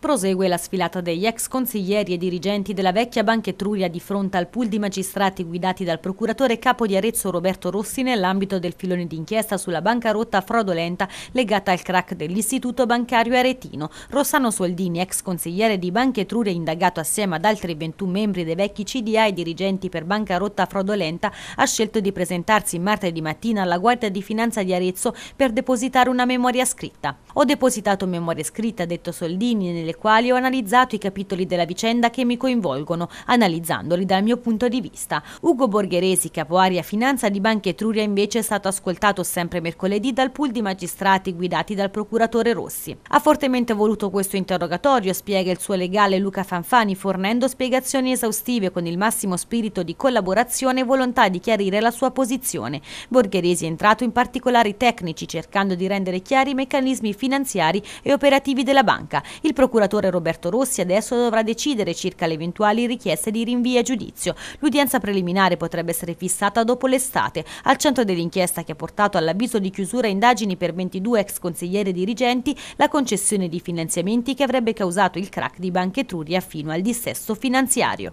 Prosegue la sfilata degli ex consiglieri e dirigenti della vecchia Banca Etruria di fronte al pool di magistrati guidati dal procuratore capo di Arezzo Roberto Rossi nell'ambito del filone d'inchiesta sulla bancarotta fraudolenta legata al crack dell'istituto bancario aretino. Rossano Soldini, ex consigliere di Banca Etruria indagato assieme ad altri 21 membri dei vecchi CDA e dirigenti per bancarotta fraudolenta, ha scelto di presentarsi martedì mattina alla Guardia di Finanza di Arezzo per depositare una memoria scritta. Ho depositato memoria scritta, ha detto Soldini, nelle nelle quali ho analizzato i capitoli della vicenda che mi coinvolgono, analizzandoli dal mio punto di vista. Ugo Borgheresi, capo capoaria finanza di Banca Etruria, invece è stato ascoltato sempre mercoledì dal pool di magistrati guidati dal procuratore Rossi. Ha fortemente voluto questo interrogatorio, spiega il suo legale Luca Fanfani, fornendo spiegazioni esaustive con il massimo spirito di collaborazione e volontà di chiarire la sua posizione. Borgheresi è entrato in particolari tecnici cercando di rendere chiari i meccanismi finanziari e operativi della banca. Il procuratore procuratore Roberto Rossi adesso dovrà decidere circa le eventuali richieste di rinvio a giudizio. L'udienza preliminare potrebbe essere fissata dopo l'estate. Al centro dell'inchiesta che ha portato all'avviso di chiusura indagini per 22 ex consiglieri dirigenti, la concessione di finanziamenti che avrebbe causato il crack di Banca Etruria fino al dissesto finanziario.